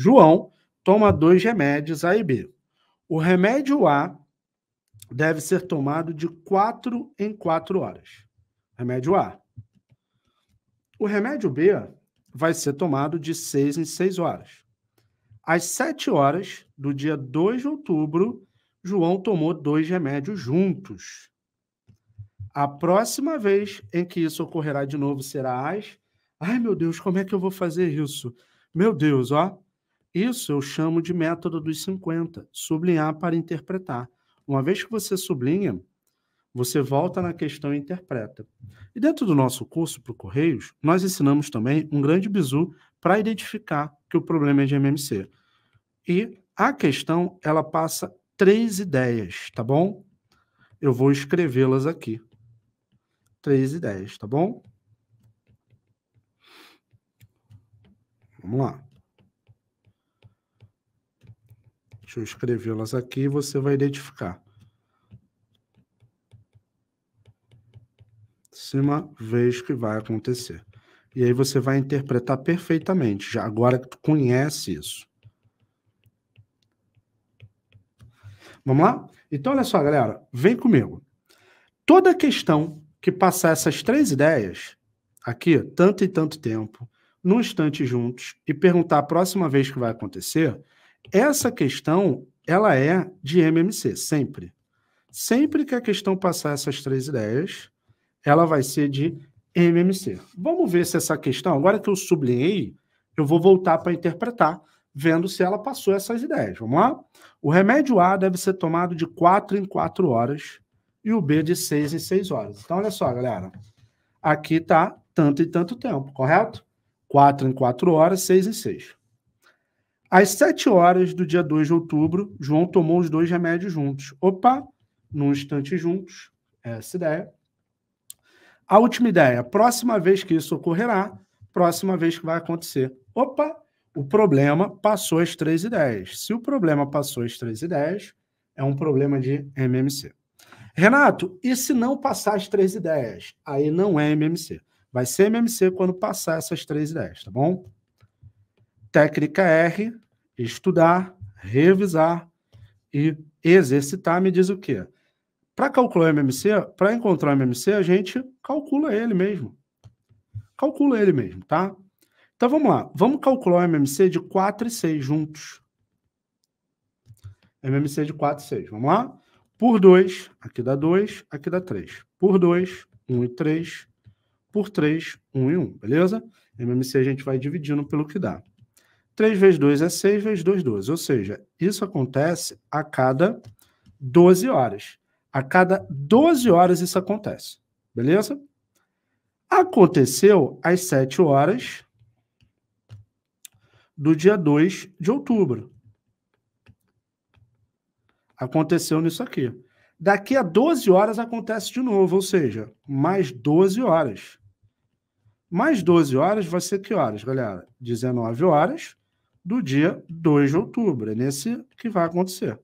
João toma dois remédios A e B. O remédio A deve ser tomado de quatro em quatro horas. Remédio A. O remédio B vai ser tomado de seis em seis horas. Às sete horas do dia 2 de outubro, João tomou dois remédios juntos. A próxima vez em que isso ocorrerá de novo será às. Ai, meu Deus, como é que eu vou fazer isso? Meu Deus, ó. Isso eu chamo de método dos 50, sublinhar para interpretar. Uma vez que você sublinha, você volta na questão e interpreta. E dentro do nosso curso para o Correios, nós ensinamos também um grande bizu para identificar que o problema é de MMC. E a questão, ela passa três ideias, tá bom? Eu vou escrevê-las aqui. Três ideias, tá bom? Vamos lá. Deixa eu escrevê-las aqui e você vai identificar. Próxima vez que vai acontecer. E aí você vai interpretar perfeitamente, já agora que tu conhece isso. Vamos lá? Então, olha só, galera, vem comigo. Toda questão que passar essas três ideias, aqui, tanto e tanto tempo, num instante juntos, e perguntar a próxima vez que vai acontecer, essa questão, ela é de MMC, sempre. Sempre que a questão passar essas três ideias, ela vai ser de MMC. Vamos ver se essa questão, agora que eu sublinhei, eu vou voltar para interpretar, vendo se ela passou essas ideias. Vamos lá? O remédio A deve ser tomado de 4 em 4 horas e o B de 6 em 6 horas. Então, olha só, galera. Aqui está tanto e tanto tempo, correto? 4 em 4 horas, 6 em 6. Às 7 horas do dia 2 de outubro, João tomou os dois remédios juntos. Opa, num instante juntos, é essa ideia. A última ideia, próxima vez que isso ocorrerá, próxima vez que vai acontecer. Opa, o problema passou as três ideias. Se o problema passou as três ideias, é um problema de MMC. Renato, e se não passar as três ideias? Aí não é MMC. Vai ser MMC quando passar essas três ideias, tá bom? Técnica R, estudar, revisar e exercitar me diz o quê? Para calcular o MMC, para encontrar o MMC, a gente calcula ele mesmo. Calcula ele mesmo, tá? Então vamos lá, vamos calcular o MMC de 4 e 6 juntos. MMC de 4 e 6, vamos lá? Por 2, aqui dá 2, aqui dá 3. Por 2, 1 e 3. Por 3, 1 e 1, beleza? MMC a gente vai dividindo pelo que dá. 3 vezes 2 é 6, vezes 2, 12. Ou seja, isso acontece a cada 12 horas. A cada 12 horas isso acontece. Beleza? Aconteceu às 7 horas do dia 2 de outubro. Aconteceu nisso aqui. Daqui a 12 horas acontece de novo, ou seja, mais 12 horas. Mais 12 horas vai ser que horas, galera? 19 horas do dia 2 de outubro. É nesse que vai acontecer.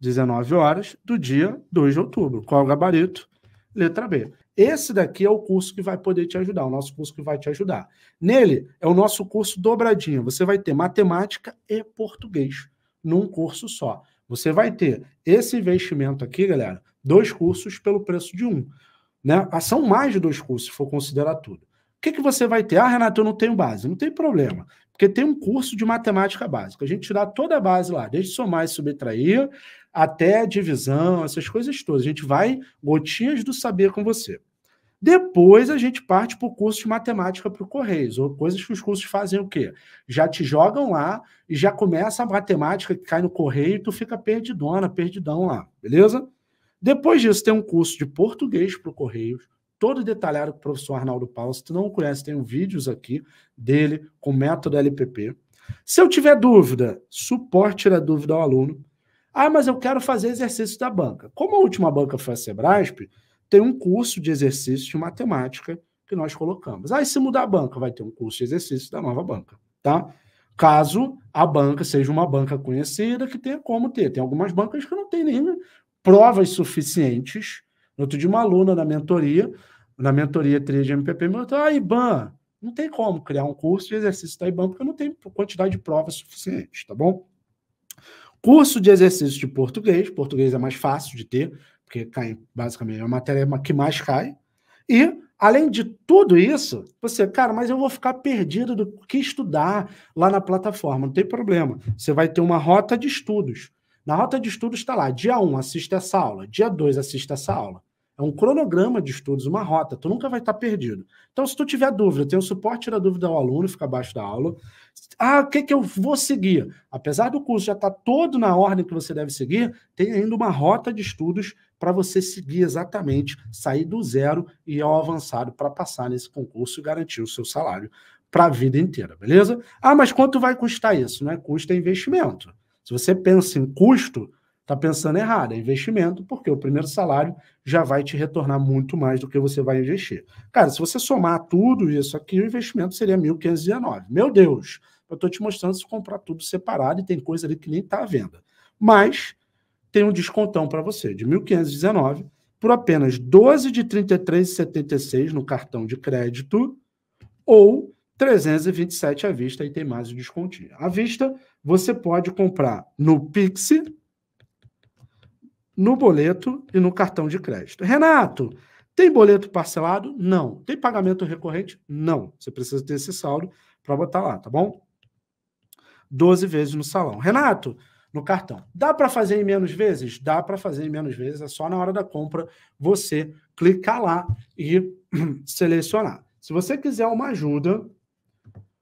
19 horas do dia 2 de outubro. Qual é o gabarito? Letra B. Esse daqui é o curso que vai poder te ajudar, o nosso curso que vai te ajudar. Nele é o nosso curso dobradinho. Você vai ter matemática e português num curso só. Você vai ter esse investimento aqui, galera, dois cursos pelo preço de um. Né? Ah, são mais de dois cursos, se for considerar tudo. O que, que você vai ter? Ah, Renato, eu não tenho base. Não tem problema. Porque tem um curso de matemática básica. A gente dá toda a base lá, desde somar e subtrair até divisão, essas coisas todas. A gente vai gotinhas do saber com você. Depois a gente parte para o curso de matemática para o Correios, ou coisas que os cursos fazem o quê? Já te jogam lá e já começa a matemática que cai no correio e tu fica perdidona, perdidão lá, beleza? Depois disso tem um curso de português para o Correios, todo detalhado com o professor Arnaldo Paulo. Se tu não conhece, tem vídeos aqui dele com o método LPP. Se eu tiver dúvida, suporte a dúvida ao aluno. Ah, mas eu quero fazer exercício da banca. Como a última banca foi a Sebrasp, tem um curso de exercício de matemática que nós colocamos. Ah, e se mudar a banca, vai ter um curso de exercício da nova banca, tá? Caso a banca seja uma banca conhecida que tenha como ter. Tem algumas bancas que não tem nem provas suficientes. No outro dia, uma aluna na mentoria na mentoria 3 de MPP, me perguntou, ah, IBAN, não tem como criar um curso de exercício da IBAN, porque não tem quantidade de provas suficiente, tá bom? Curso de exercício de português, português é mais fácil de ter, porque cai, basicamente, é a matéria que mais cai. E, além de tudo isso, você, cara, mas eu vou ficar perdido do que estudar lá na plataforma, não tem problema. Você vai ter uma rota de estudos. Na rota de estudos está lá, dia 1, um, assista essa aula, dia 2, assista essa aula. É um cronograma de estudos, uma rota. Tu nunca vai estar tá perdido. Então, se tu tiver dúvida, tem o um suporte, da dúvida ao aluno, fica abaixo da aula. Ah, o que, que eu vou seguir? Apesar do curso já estar tá todo na ordem que você deve seguir, tem ainda uma rota de estudos para você seguir exatamente, sair do zero e ao avançado para passar nesse concurso e garantir o seu salário para a vida inteira, beleza? Ah, mas quanto vai custar isso? Não é custo, é investimento. Se você pensa em custo, está pensando errado, é investimento, porque o primeiro salário já vai te retornar muito mais do que você vai investir. Cara, se você somar tudo isso aqui, o investimento seria 1.519. Meu Deus, eu estou te mostrando se comprar tudo separado e tem coisa ali que nem está à venda. Mas tem um descontão para você de 1.519 por apenas 12 de 33,76 no cartão de crédito ou 327 à vista e tem mais o descontinho. À vista, você pode comprar no Pix, no boleto e no cartão de crédito. Renato, tem boleto parcelado? Não. Tem pagamento recorrente? Não. Você precisa ter esse saldo para botar lá, tá bom? 12 vezes no salão. Renato, no cartão. Dá para fazer em menos vezes? Dá para fazer em menos vezes, é só na hora da compra você clicar lá e selecionar. Se você quiser uma ajuda,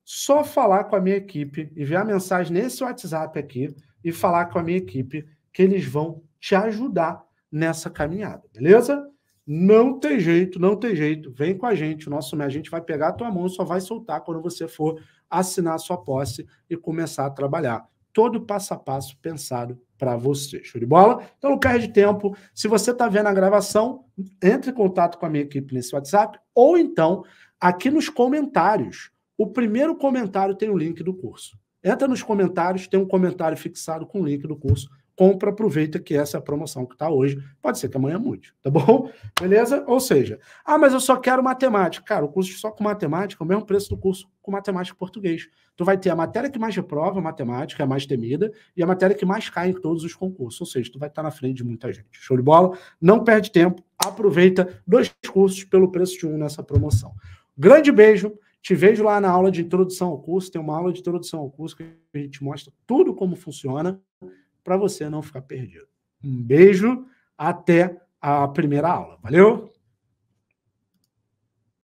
só falar com a minha equipe, enviar mensagem nesse WhatsApp aqui e falar com a minha equipe que eles vão te ajudar nessa caminhada, beleza? Não tem jeito, não tem jeito. Vem com a gente, o nosso a gente vai pegar a tua mão, só vai soltar quando você for assinar a sua posse e começar a trabalhar. Todo passo a passo pensado para você. Show de bola? Então não perde tempo. Se você está vendo a gravação, entre em contato com a minha equipe nesse WhatsApp ou então aqui nos comentários. O primeiro comentário tem o link do curso. Entra nos comentários, tem um comentário fixado com o link do curso compra, aproveita que essa é a promoção que está hoje. Pode ser que amanhã mude, tá bom? Beleza? Ou seja, ah, mas eu só quero matemática. Cara, o curso só com matemática é o mesmo preço do curso com matemática português. Tu vai ter a matéria que mais reprova, a matemática, é mais temida, e a matéria que mais cai em todos os concursos. Ou seja, tu vai estar tá na frente de muita gente. Show de bola? Não perde tempo, aproveita dois cursos pelo preço de um nessa promoção. Grande beijo. Te vejo lá na aula de introdução ao curso. Tem uma aula de introdução ao curso que a gente mostra tudo como funciona para você não ficar perdido. Um beijo, até a primeira aula. Valeu!